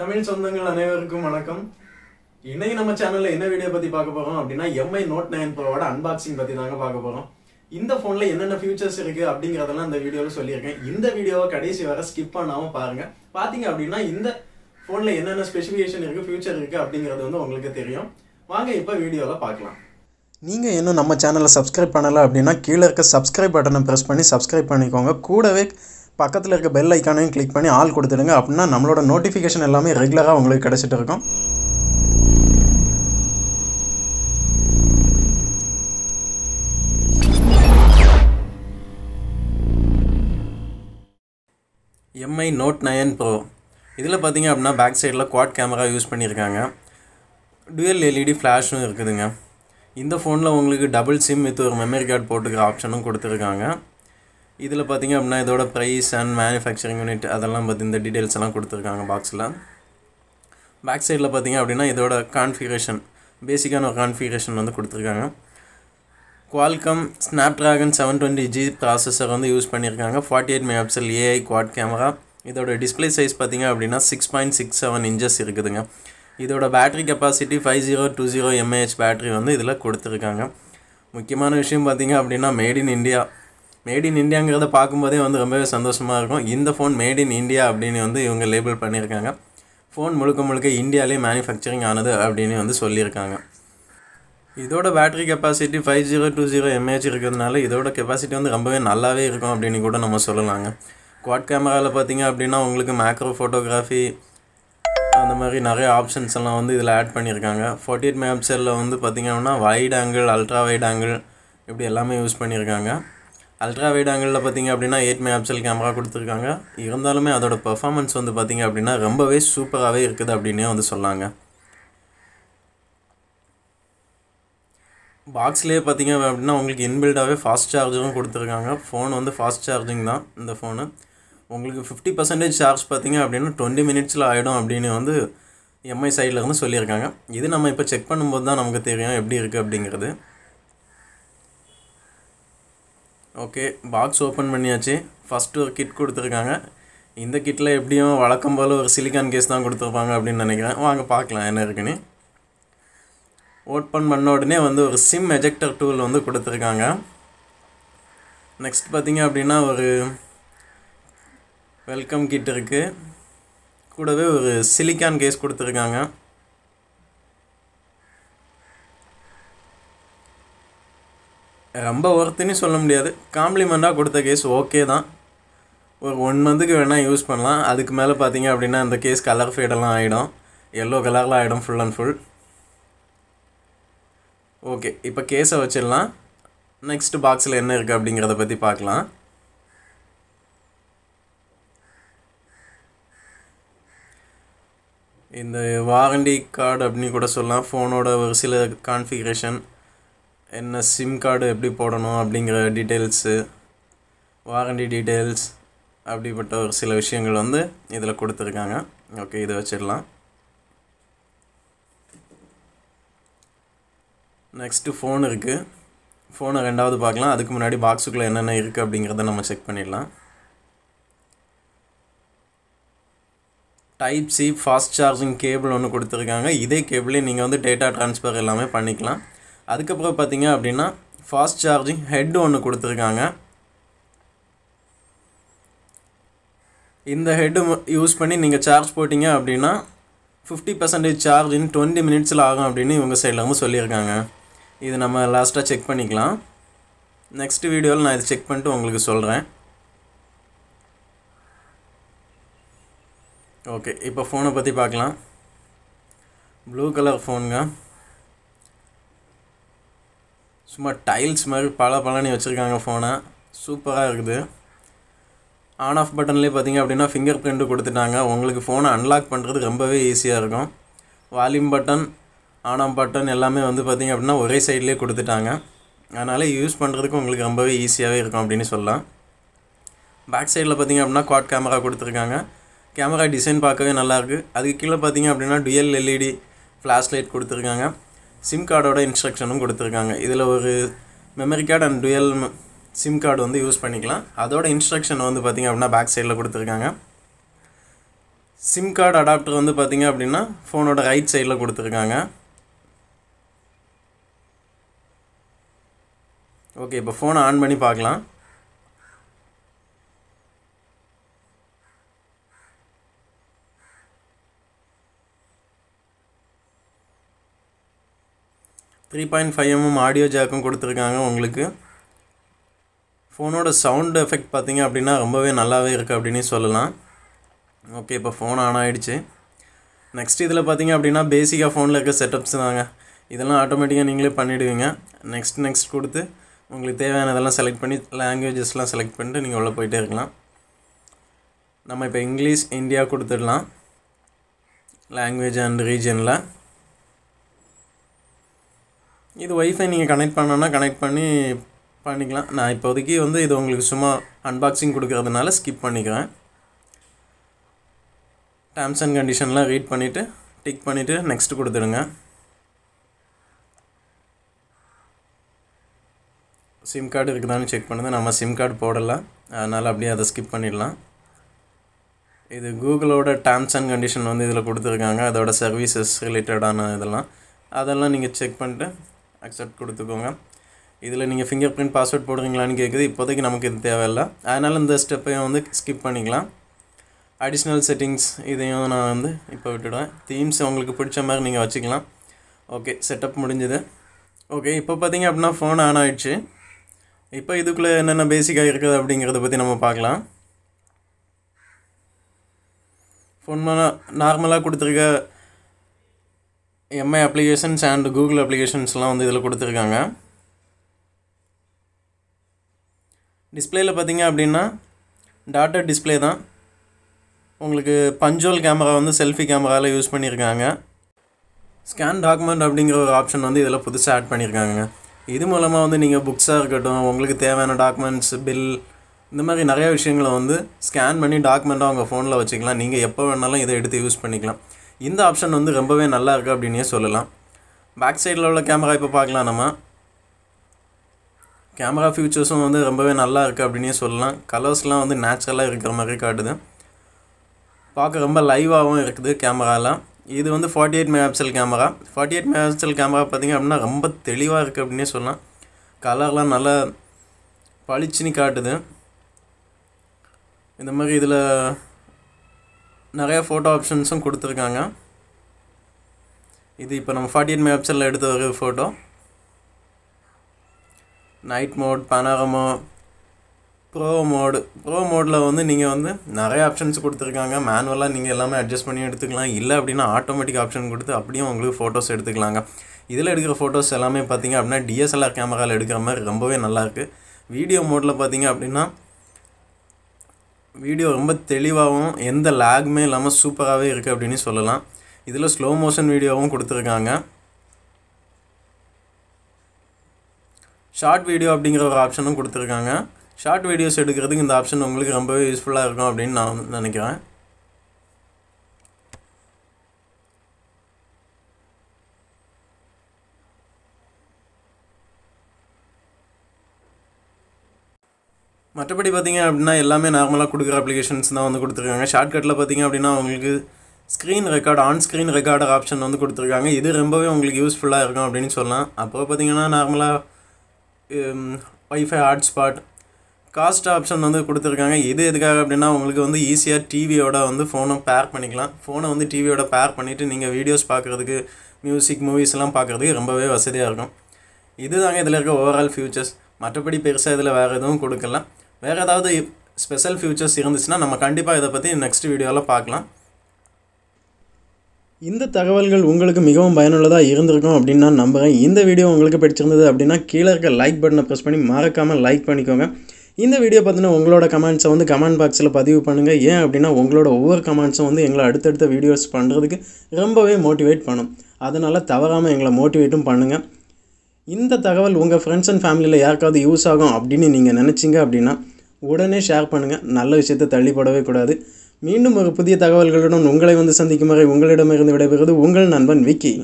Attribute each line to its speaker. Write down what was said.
Speaker 1: தமிழ் சொந்தங்கள் அனைவருக்கும் வணக்கம் இன்னைக்கு நம்ம சேனல்ல என்ன வீடியோ பத்தி பார்க்க போறோம் அப்படின்னா எம்ஐ நோட் நைன் ப்ரோவோட அன்பாக்சிங் பத்தி தாங்க பார்க்க போறோம் இந்த போன்ல என்னென்ன ஃபியூச்சர்ஸ் இருக்கு அப்படிங்கறதெல்லாம் இந்த வீடியோல சொல்லியிருக்கேன் இந்த வீடியோவை கடைசி வர ஸ்கிப் பண்ணாம பாருங்க பாத்தீங்க அப்படின்னா இந்த போன்ல என்னென்ன ஸ்பெசிபிகேஷன் இருக்கு ஃபியூச்சர் இருக்கு அப்படிங்கிறது வந்து உங்களுக்கு தெரியும் வாங்க இப்போ வீடியோல பார்க்கலாம் நீங்கள் இன்னும் நம்ம சேனலை சப்ஸ்கிரைப் பண்ணலை அப்படின்னா கீழே இருக்க சப்ஸ்கிரைப் பட்டனை ப்ரெஸ் பண்ணி சப்ஸ்கிரைப் பண்ணிக்கோங்க கூடவே பக்கத்தில் இருக்க பெல் ஐக்கானையும் கிளிக் பண்ணி ஆள் கொடுத்துடுங்க அப்படின்னா நம்மளோட நோட்டிஃபிகேஷன் எல்லாமே ரெகுலராக உங்களுக்கு கிடச்சிட்டு இருக்கும் எம்ஐ நோட் நயன் ப்ரோ இதில் பார்த்தீங்க அப்படின்னா பேக் சைடில் குவாட் கேமரா யூஸ் பண்ணியிருக்காங்க டுவெல் எல்இடி ஃப்ளாஷும் இருக்குதுங்க இந்த ஃபோனில் உங்களுக்கு டபுள் சிம் வித் ஒரு மெமரி கார்டு போட்டுக்கிற ஆப்ஷனும் கொடுத்துருக்காங்க இதில் பார்த்திங்க அப்படின்னா இதோட ப்ரைஸ் அண்ட் மேனுஃபேக்சரிங் யூனிட் அதெல்லாம் பார்த்து இந்த டீட்டெயில்ஸ் எல்லாம் கொடுத்துருக்காங்க பாக்ஸில் பேக் சைடில் பார்த்திங்க அப்படின்னா இதோட கான்ஃபிகரேஷன் பேசிக்கான ஒரு கான்ஃபிகரேஷன் வந்து கொடுத்துருக்காங்க Qualcomm Snapdragon seven twenty G processor வந்து யூஸ் பண்ணியிருக்காங்க forty eight mega pixel AI quad camera இதோட டிஸ்பிளே சைஸ் பார்த்திங்க அப்படின்னா six point six seven inches இருக்குதுங்க இதோட battery capacity five zero two zero mAh battery வந்து இதில் கொடுத்துருக்காங்க முக்கியமான விஷயம் பார்த்திங்க அப்படின்னா made in India made in இந்தியாங்கிறத பார்க்கும்போதே வந்து ரொம்பவே சந்தோஷமாக இருக்கும் இந்த ஃபோன் மேட் இன் இந்தியா அப்படின்னு வந்து இவங்க லேபிள் பண்ணியிருக்காங்க ஃபோன் முழுக்க முழுக்க இந்தியாவிலே மேனுஃபேக்சரிங் ஆனது அப்படின்னு வந்து சொல்லியிருக்காங்க இதோட battery capacity five zero two zero mAh இருக்கிறதுனால இதோட கெப்பாசிட்டி வந்து ரொம்பவே நல்லாவே இருக்கும் அப்படின்னு கூட நம்ம சொல்லலாங்க குவாட் கேமராவில் பார்த்தீங்க அப்படின்னா உங்களுக்கு மேக்ரோ ஃபோட்டோகிராஃபி அந்த மாதிரி நிறைய ஆப்ஷன்ஸ் எல்லாம் வந்து இதில் ஆட் பண்ணியிருக்காங்க ஃபோர்ட்டி எயிட் வந்து பார்த்திங்க அப்படின்னா wide angle ultra wide angle இப்படி எல்லாமே யூஸ் பண்ணியிருக்காங்க அல்ட்ரா வைட் ஆங்கிளில் பார்த்திங்க அப்படின்னா எயிட் மேப்சல் கேமரா கொடுத்துருக்காங்க இருந்தாலுமே அதோட பர்ஃபாமன்ஸ் வந்து பார்த்திங்க அப்படின்னா ரொம்பவே சூப்பராகவே இருக்குது அப்படின்னே வந்து சொல்லாங்க பாக்ஸ்லேயே பார்த்திங்க அப்படின்னா உங்களுக்கு இன்பில்டாகவே ஃபாஸ்ட் சார்ஜரும் கொடுத்துருக்காங்க ஃபோன் வந்து ஃபாஸ்ட் சார்ஜிங் தான் இந்த ஃபோனு உங்களுக்கு ஃபிஃப்டி பர்சன்டேஜ் சார்ஜ் பார்த்திங்க அப்படின்னா டுவெண்ட்டி மினிட்ஸில் ஆகிடும் அப்படின்னு வந்து எம்ஐ சைடில் இருந்து சொல்லியிருக்காங்க இது நம்ம இப்போ செக் பண்ணும்போது தான் நமக்கு தெரியும் எப்படி இருக்குது அப்படிங்கிறது ஓகே பாக்ஸ் ஓப்பன் பண்ணியாச்சு ஃபஸ்ட்டு ஒரு கிட் கொடுத்துருக்காங்க இந்த கிட்டில் எப்படியும் வழக்கம் போல் ஒரு சிலிக்கான் கேஸ் தான் கொடுத்துருப்பாங்க அப்படின்னு நினைக்கிறேன் வாங்க பார்க்கலாம் என்ன இருக்குன்னு ஓப்பன் பண்ண உடனே வந்து ஒரு சிம் எஜெக்டர் டூல் வந்து கொடுத்துருக்காங்க நெக்ஸ்ட் பார்த்திங்க அப்படின்னா ஒரு வெல்கம் கிட் இருக்குது கூடவே ஒரு சிலிக்கான் கேஸ் கொடுத்துருக்காங்க ரொம்ப ஒர்த்துன்னு சொல்ல முடியாது காம்ப்ளிமெண்ட்டாக கொடுத்த கேஸ் ஓகே தான் ஒரு ஒன் மந்த்துக்கு வேணால் யூஸ் பண்ணலாம் அதுக்கு மேலே பார்த்தீங்க அப்படின்னா அந்த கேஸ் கலர் ஃபேடெல்லாம் ஆகிடும் எல்லோ கலரில் ஆகிடும் ஃபுல் அண்ட் ஃபுல் ஓகே இப்போ கேஸை வச்சிடலாம் நெக்ஸ்ட்டு பாக்ஸில் என்ன இருக்குது அப்படிங்கிறத பற்றி பார்க்கலாம் இந்த வாரண்டி கார்டு அப்படின்னு கூட சொல்லலாம் ஃபோனோட ஒரு சில கான்ஃபிகரேஷன் என்ன சிம் கார்டு எப்படி போடணும் அப்படிங்கிற டீட்டெயில்ஸு வாரண்டி டீட்டெயில்ஸ் அப்படிப்பட்ட ஒரு சில விஷயங்கள் வந்து இதில் கொடுத்துருக்காங்க ஓகே இதை வச்சிடலாம் நெக்ஸ்ட்டு ஃபோன் இருக்குது ஃபோனை ரெண்டாவது பார்க்கலாம் அதுக்கு முன்னாடி பாக்ஸுக்குள்ளே என்னென்ன இருக்குது அப்படிங்கிறத நம்ம செக் பண்ணிடலாம் type C fast charging cable ஒன்று கொடுத்துருக்காங்க இதே கேபிளே நீங்கள் வந்து டேட்டா ட்ரான்ஸ்ஃபர் எல்லாமே பண்ணிக்கலாம் அதுக்கப்புறம் பார்த்திங்க அப்படின்னா ஃபாஸ்ட் சார்ஜிங் ஹெட் ஒன்று கொடுத்துருக்காங்க இந்த ஹெட்டு யூஸ் பண்ணி நீங்கள் சார்ஜ் போட்டிங்க அப்படின்னா fifty percentage charge in twenty மினிட்ஸில் ஆகும் அப்படின்னு இவங்க சைடில் சொல்லியிருக்காங்க இது நம்ம லாஸ்ட்டாக செக் பண்ணிக்கலாம் நெக்ஸ்ட் வீடியோவில் நான் இதை செக் பண்ணிட்டு உங்களுக்கு சொல்கிறேன் ஓகே இப்போ ஃபோனை பற்றி பார்க்கலாம் ப்ளூ கலர் ஃபோனுங்க சும்மா டைல்ஸ் மாதிரி பல பழனி வச்சுருக்காங்க ஃபோனை சூப்பராக இருக்குது ஆன் ஆஃப் பட்டன்லேயே பார்த்தீங்க அப்படின்னா ஃபிங்கர் பிரிண்ட்டு கொடுத்துட்டாங்க உங்களுக்கு ஃபோனை அன்லாக் பண்ணுறது ரொம்பவே ஈஸியாக இருக்கும் volume button on off button எல்லாமே வந்து பார்த்திங்க அப்படின்னா ஒரே சைட்லேயே கொடுத்துட்டாங்க அதனால் யூஸ் பண்ணுறதுக்கு உங்களுக்கு ரொம்பவே ஈஸியாகவே இருக்கும் அப்படின்னு சொல்லலாம் பேக் சைடில் பார்த்திங்க அப்படின்னா குவாட் கேமரா கொடுத்துருக்காங்க கேமரா டிசைன் பார்க்கவே நல்லாயிருக்கு அதுக்கு கீழே பார்த்திங்க அப்படின்னா டுயல் எல்இடி ஃப்ளாஷ் லைட் கொடுத்துருக்காங்க சிம் கார்டோட இன்ஸ்ட்ரக்ஷனும் கொடுத்துருக்காங்க இதில் ஒரு memory card and dual SIM card வந்து யூஸ் பண்ணிக்கலாம் அதோட இன்ஸ்ட்ரக்ஷன் வந்து பார்த்திங்க அப்படின்னா பேக் சைடில் கொடுத்துருக்காங்க சிம் கார்டு அடாப்டர் வந்து பார்த்திங்க அப்படின்னா ஃபோனோட ரைட் சைடில் கொடுத்துருக்காங்க ஓகே இப்போ ஃபோனை ஆன் பண்ணி பார்க்கலாம் three point five mm audio ஜாக்கும் கொடுத்துருக்காங்க உங்களுக்கு ஃபோனோட சவுண்ட் எஃபெக்ட் பார்த்திங்க அப்படின்னா ரொம்பவே நல்லாவே இருக்குது அப்படின்னு சொல்லலாம் ஓகே இப்போ ஃபோன் ஆன் ஆகிடுச்சு நெக்ஸ்ட் இதில் பார்த்திங்க அப்படின்னா பேசிக்காக ஃபோனில் இருக்க செட்டப்ஸ் தாங்க இதெல்லாம் ஆட்டோமேட்டிக்காக நீங்களே பண்ணிவிடுவீங்க நெக்ஸ்ட் நெக்ஸ்ட் கொடுத்து உங்களுக்கு தேவையானதெல்லாம் செலக்ட் பண்ணி லாங்குவேஜஸ்லாம் செலக்ட் பண்ணிட்டு நீங்கள் உள்ளே போயிட்டே இருக்கலாம் நம்ம இப்போ இங்கிலீஷ் இந்தியா கொடுத்துடலாம் லாங்குவேஜ் அண்ட் ரீஜனில் இது ஒய்ஃபை நீங்கள் கனெக்ட் பண்ணோன்னா கனெக்ட் பண்ணி பண்ணிக்கலாம் நான் இப்போதைக்கு வந்து இது உங்களுக்கு சும்மா அன்பாக்சிங் கொடுக்கறதுனால ஸ்கிப் பண்ணிக்கிறேன் டேர்ம்ஸ் அண்ட் கண்டிஷன்லாம் ரீட் பண்ணிவிட்டு டிக் பண்ணிவிட்டு நெக்ஸ்ட் கொடுத்துருங்க சிம் கார்டு இருக்குதான்னு செக் பண்ணுங்கள் நம்ம சிம் கார்டு போடலாம் அதனால் அப்படியே அதை ஸ்கிப் பண்ணிடலாம் இது கூகுளோட டேர்ம்ஸ் அண்ட் கண்டிஷன் வந்து இதில் கொடுத்துருக்காங்க அதோட சர்வீசஸ் ரிலேட்டடான இதெல்லாம் அதெல்லாம் நீங்கள் செக் பண்ணிட்டு அக்செப்ட் கொடுத்துக்கோங்க இதில் நீங்கள் ஃபிங்கர் பிரிண்ட் பாஸ்வேர்ட் போடுறீங்களான்னு கேட்குது இப்போதைக்கு நமக்கு இது தேவையில்லை அதனால் இந்த ஸ்டெப்பையும் வந்து ஸ்கிப் பண்ணிக்கலாம் அடிஷ்னல் செட்டிங்ஸ் இதையும் நான் வந்து இப்போ விட்டுடுவேன் தீம்ஸ் உங்களுக்கு பிடிச்ச மாதிரி நீங்கள் வச்சுக்கலாம் ஓகே செட்டப் முடிஞ்சுது ஓகே இப்போ பார்த்தீங்க அப்படின்னா ஃபோன் ஆன் ஆகிடுச்சு இப்போ இதுக்குள்ளே என்னென்ன பேசிக்காக இருக்குது அப்படிங்கிறத பற்றி நம்ம பார்க்கலாம் ஃபோன் நார்மலாக கொடுத்துருக்க எம்ஐ அப்ளிகேஷன்ஸ் அண்ட் கூகுள் அப்ளிகேஷன்ஸ்லாம் வந்து இதில் கொடுத்துருக்காங்க டிஸ்பிளேயில் பார்த்தீங்க அப்படின்னா டாட்டா டிஸ்பிளே தான் உங்களுக்கு பஞ்சுவல் கேமரா வந்து செல்ஃபி கேமராவில் யூஸ் பண்ணியிருக்காங்க ஸ்கேன் டாக்குமெண்ட் அப்படிங்கிற ஒரு ஆப்ஷன் வந்து இதில் புதுசாக ஆட் பண்ணியிருக்காங்க இது மூலமாக வந்து நீங்கள் புக்ஸாக இருக்கட்டும் உங்களுக்கு தேவையான டாக்குமெண்ட்ஸ் பில் இந்த மாதிரி நிறைய விஷயங்களை வந்து ஸ்கேன் பண்ணி டாக்குமெண்ட்டாக உங்கள் ஃபோனில் வச்சுக்கலாம் நீங்கள் எப்போ வேணாலும் இதை எடுத்து யூஸ் பண்ணிக்கலாம் இந்த ஆப்ஷன் வந்து ரொம்பவே நல்லா இருக்குது அப்படின்னே சொல்லலாம் பேக் சைடில் உள்ள கேமரா இப்போ பார்க்கலாம் நம்ம கேமரா ஃபியூச்சர்ஸும் வந்து ரொம்பவே நல்லா இருக்குது அப்படின்னே சொல்லலாம் கலர்ஸ்லாம் வந்து நேச்சுரலாக இருக்கிற மாதிரி காட்டுது பார்க்க ரொம்ப லைவாகவும் இருக்குது கேமராலாம் இது வந்து forty eight megapixel camera forty eight megapixel camera பார்த்திங்க அப்படின்னா ரொம்ப தெளிவாக இருக்குது அப்படின்னே சொல்லலாம் கலர்லாம் நல்லா பளிச்சுன்னு காட்டுது இந்த மாதிரி இதில் நிறைய ஃபோட்டோ ஆப்ஷன்ஸும் கொடுத்துருக்காங்க இது இப்போ நம்ம ஃபார்ட்டி எயிட் மே ஆப்ஷனில் எடுத்த ஒரு photo night mode panorama pro mode pro மோடில் வந்து நீங்கள் வந்து நிறைய ஆப்ஷன்ஸ் கொடுத்துருக்காங்க மேனுவலாக நீங்கள் எல்லாமே அட்ஜஸ்ட் பண்ணி எடுத்துக்கலாம் இல்லை அப்படின்னா ஆட்டோமேட்டிக் ஆப்ஷன் கொடுத்து அப்படியும் உங்களுக்கு ஃபோட்டோஸ் எடுத்துக்கலாங்க இதில் எடுக்கிற ஃபோட்டோஸ் எல்லாமே பார்த்தீங்க அப்படின்னா டிஎஸ்எல்ஆர் கேமராவில் எடுக்கிற மாதிரி ரொம்பவே நல்லாயிருக்கு வீடியோ மோடில் பார்த்தீங்க அப்படின்னா வீடியோ ரொம்ப தெளிவாகவும் எந்த லேக்குமே இல்லாமல் சூப்பராகவே இருக்குது அப்படின்னு சொல்லலாம் இதில் ஸ்லோ மோஷன் வீடியோவும் கொடுத்துருக்காங்க ஷார்ட் வீடியோ அப்படிங்கிற ஒரு ஆப்ஷனும் கொடுத்துருக்காங்க ஷார்ட் வீடியோஸ் எடுக்கிறதுக்கு இந்த ஆப்ஷன் உங்களுக்கு ரொம்பவே யூஸ்ஃபுல்லாக இருக்கும் அப்படின்னு நான் நினைக்கிறேன் மற்றபடி பார்த்திங்க அப்படின்னா எல்லாமே நார்மலாக கொடுக்குற அப்ளிகேஷன்ஸ் தான் வந்து கொடுத்துருக்காங்க ஷார்ட்கட்டில் பார்த்திங்க அப்படின்னா உங்களுக்கு screen record on screen recorder option வந்து கொடுத்துருக்காங்க இது ரொம்பவே உங்களுக்கு யூஸ்ஃபுல்லாக இருக்கும் அப்படின்னு சொல்லலாம் அப்போ பார்த்திங்கன்னா நார்மலாக ஒய்ஃபை ஹாட்ஸ்பாட் காஸ்ட் ஆப்ஷன் வந்து கொடுத்துருக்காங்க இது எதுக்காக அப்படின்னா உங்களுக்கு வந்து ஈஸியாக டிவியோட வந்து ஃபோனை பேர் பண்ணிக்கலாம் ஃபோனை வந்து டிவியோட பேர் பண்ணிவிட்டு நீங்கள் வீடியோஸ் பார்க்குறதுக்கு மியூசிக் மூவிஸ்லாம் பார்க்குறதுக்கு ரொம்பவே வசதியாக இருக்கும் இதுதாங்க இதில் இருக்க ஓவரால் ஃபியூச்சர்ஸ் மற்றபடி பெருசாக இதில் வேறு எதுவும் கொடுக்கலாம் வேறு ஏதாவது ஸ்பெஷல் ஃபியூச்சர்ஸ் இருந்துச்சுன்னா நம்ம கண்டிப்பாக இதை பற்றி நெக்ஸ்ட் வீடியோவில் பார்க்கலாம் இந்த தகவல்கள் உங்களுக்கு மிகவும் பயனுள்ளதாக இருந்திருக்கும் அப்படின்னு நான் நம்புகிறேன் இந்த வீடியோ உங்களுக்கு பிடிச்சிருந்தது அப்படின்னா கீழே இருக்க லைக் பட்டனை ப்ரெஸ் பண்ணி மறக்காமல் லைக் பண்ணிக்கோங்க இந்த வீடியோ பார்த்தினா உங்களோட கமெண்ட்ஸை வந்து கமெண்ட் பாக்ஸில் பதிவு பண்ணுங்கள் ஏன் அப்படின்னா உங்களோட ஒவ்வொரு கமெண்ட்ஸும் வந்து எங்களை அடுத்தடுத்த வீடியோஸ் பண்ணுறதுக்கு ரொம்பவே மோட்டிவேட் பண்ணும் அதனால் தவறாமல் எங்களை மோட்டிவேட்டும் பண்ணுங்கள் இந்த தகவல் உங்கள் ஃப்ரெண்ட்ஸ் அண்ட் ஃபேமிலியில் யாருக்காவது யூஸ் ஆகும் அப்படின்னு நீங்கள் நினச்சிங்க அப்படின்னா உடனே ஷேர் பண்ணுங்கள் நல்ல விஷயத்தை தள்ளிப்படவே கூடாது மீண்டும் ஒரு புதிய தகவல்களுடன் உங்களை வந்து சந்திக்கும் வரை உங்களிடமிருந்து விடைபெறுவது உங்கள் நண்பன் விக்கி